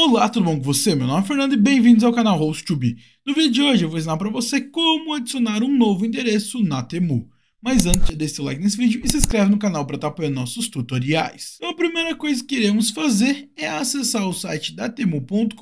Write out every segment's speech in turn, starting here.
Olá, tudo bom com você? Meu nome é Fernando e bem-vindos ao canal Host2B. No vídeo de hoje eu vou ensinar para você como adicionar um novo endereço na Temu. Mas antes, deixe seu like nesse vídeo e se inscreve no canal para estar tá apoiando nossos tutoriais. Então a primeira coisa que iremos fazer é acessar o site da temu.com.br.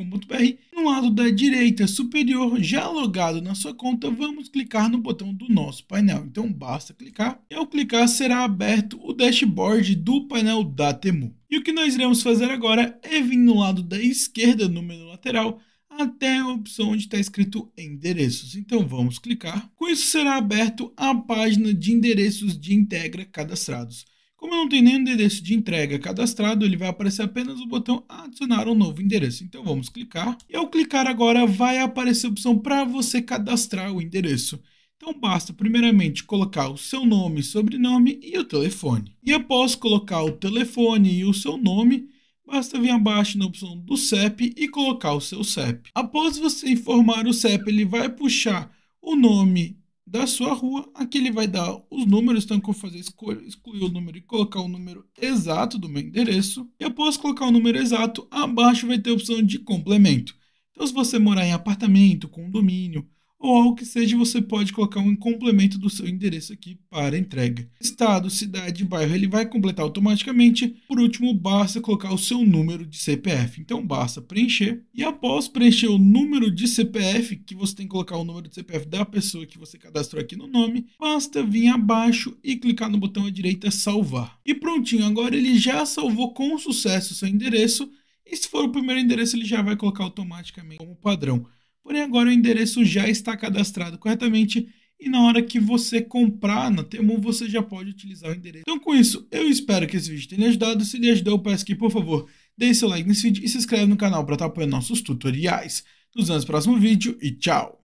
No lado da direita superior, já logado na sua conta, vamos clicar no botão do nosso painel. Então basta clicar e ao clicar será aberto o dashboard do painel da Temu. E o que nós iremos fazer agora é vir no lado da esquerda no menu lateral até a opção onde está escrito endereços. Então vamos clicar. Com isso será aberto a página de endereços de entrega cadastrados. Como eu não tenho nenhum endereço de entrega cadastrado, ele vai aparecer apenas o botão adicionar um novo endereço. Então vamos clicar. E ao clicar agora vai aparecer a opção para você cadastrar o endereço. Então basta primeiramente colocar o seu nome, sobrenome e o telefone. E após colocar o telefone e o seu nome, Basta vir abaixo na opção do CEP e colocar o seu CEP. Após você informar o CEP, ele vai puxar o nome da sua rua. Aqui ele vai dar os números, então eu vou fazer escolha, excluir o número e colocar o número exato do meu endereço. E após colocar o número exato, abaixo vai ter a opção de complemento. Então se você morar em apartamento, condomínio, ou algo que seja, você pode colocar um complemento do seu endereço aqui para entrega. Estado, cidade, bairro, ele vai completar automaticamente. Por último, basta colocar o seu número de CPF. Então, basta preencher. E após preencher o número de CPF, que você tem que colocar o número de CPF da pessoa que você cadastrou aqui no nome, basta vir abaixo e clicar no botão à direita salvar. E prontinho, agora ele já salvou com sucesso o seu endereço. E se for o primeiro endereço, ele já vai colocar automaticamente como padrão. Porém, agora o endereço já está cadastrado corretamente e na hora que você comprar na Temu, você já pode utilizar o endereço. Então, com isso, eu espero que esse vídeo tenha ajudado. Se lhe ajudou, eu peço que, por favor, deixe seu like nesse vídeo e se inscreve no canal para estar apoiando nossos tutoriais. Nos vemos no próximo vídeo e tchau!